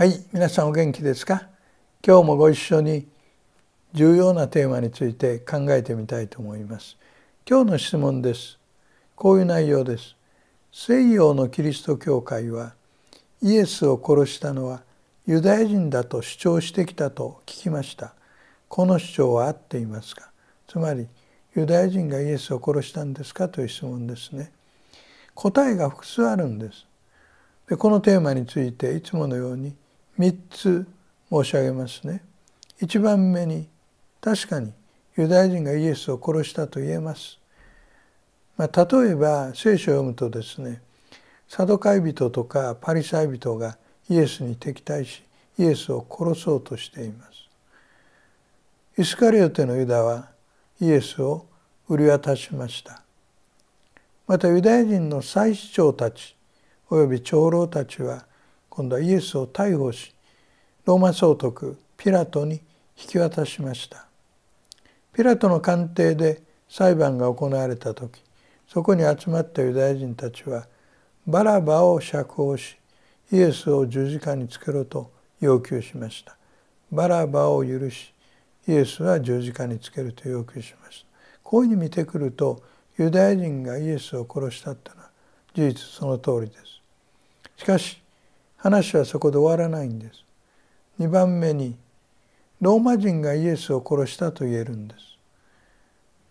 はい皆さんお元気ですか今日もご一緒に重要なテーマについて考えてみたいと思います今日の質問ですこういう内容です西洋のキリスト教会はイエスを殺したのはユダヤ人だと主張してきたと聞きましたこの主張は合っていますかつまりユダヤ人がイエスを殺したんですかという質問ですね答えが複数あるんですでこのテーマについていつものように3つ申し上げますね。1番目に確かにユダヤ人がイエスを殺したと言えます。まあ、例えば聖書を読むとですねサドカイ人とかパリサイ人がイエスに敵対しイエスを殺そうとしています。イスカリオテのユダはイエスを売り渡しました。またユダヤ人の祭司長たちおよび長老たちは今度はイエスを逮捕しローマ総督ピラトに引き渡しましたピラトの官邸で裁判が行われた時そこに集まったユダヤ人たちはバラバを釈放しイエスを十字架につけろと要求しましたバラバを許しイエスは十字架につけると要求しましたこういうふうに見てくるとユダヤ人がイエスを殺したっていうのは事実その通りですしかし話はそこで終わらないんです。2番目にローマ人がイエスを殺したと言えるんです。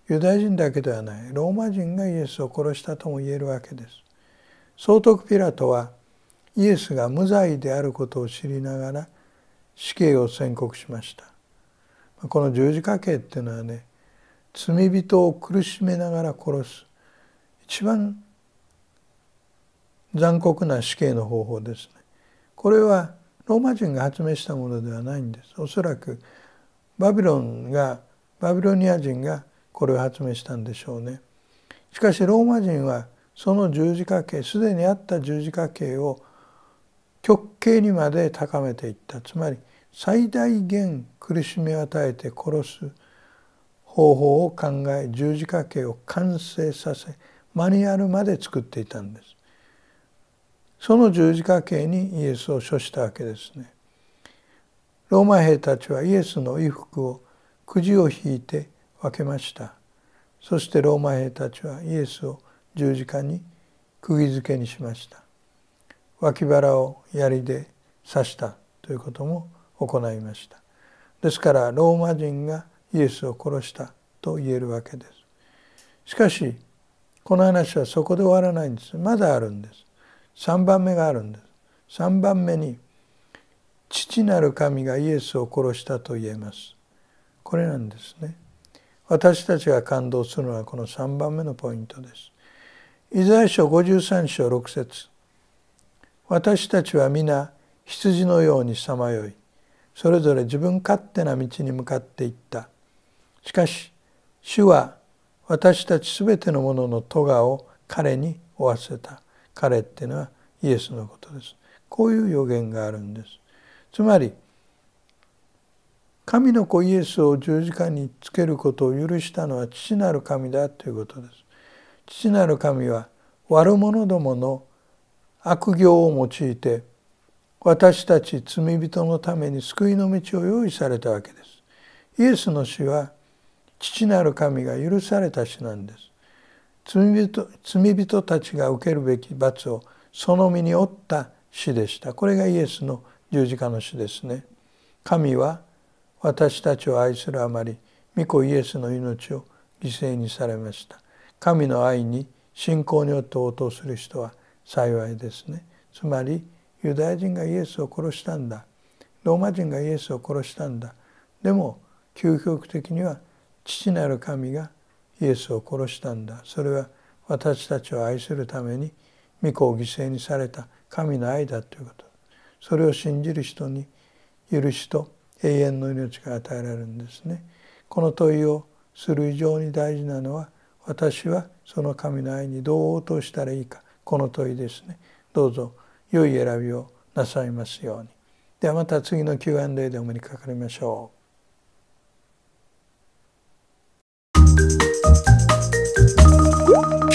ユダヤ人だけではないローマ人がイエスを殺したとも言えるわけです。総督ピラトはイエスが無罪であることを知りながら死刑を宣告しました。この十字架刑っていうのはね罪人を苦しめながら殺す一番残酷な死刑の方法ですね。これはローマ人が発明したものではないんですおそらくバビロンがバビロニア人がこれを発明したんでしょうねしかしローマ人はその十字架形すでにあった十字架形を極刑にまで高めていったつまり最大限苦しみを与えて殺す方法を考え十字架形を完成させマニュアルまで作っていたんです。その十字架刑にイエスを処したわけですね。ローマ兵たちはイエスの衣服をくじを引いて分けました。そしてローマ兵たちはイエスを十字架に釘付けにしました。脇腹を槍で刺したということも行いました。ですからローマ人がイエスを殺したと言えるわけです。しかしこの話はそこで終わらないんです。まだあるんです。3番目があるんです3番目に父なる神がイエスを殺したと言えますこれなんですね私たちが感動するのはこの3番目のポイントですイザヤ書53章6節私たちは皆羊のようにさまよいそれぞれ自分勝手な道に向かっていったしかし主は私たちすべてのものの咎を彼に負わせた彼っていうのはイエスのことですこういう予言があるんですつまり神の子イエスを十字架につけることを許したのは父なる神だということです父なる神は悪者どもの悪行を用いて私たち罪人のために救いの道を用意されたわけですイエスの死は父なる神が許された死なんです罪人罪人たちが受けるべき罰をその身に負った死でしたこれがイエスの十字架の死ですね神は私たちを愛するあまり御子イエスの命を犠牲にされました神の愛に信仰によって応答する人は幸いですねつまりユダヤ人がイエスを殺したんだローマ人がイエスを殺したんだでも究極的には父なる神がイエスを殺したんだそれは私たちを愛するために御子を犠牲にされた神の愛だということそれを信じる人に許しと永遠の命が与えられるんですねこの問いをする以上に大事なのは私はその神の愛にどう応答したらいいかこの問いですねどうぞ良い選びをなさいますようにではまた次の Q&A でお目にかかりましょう。you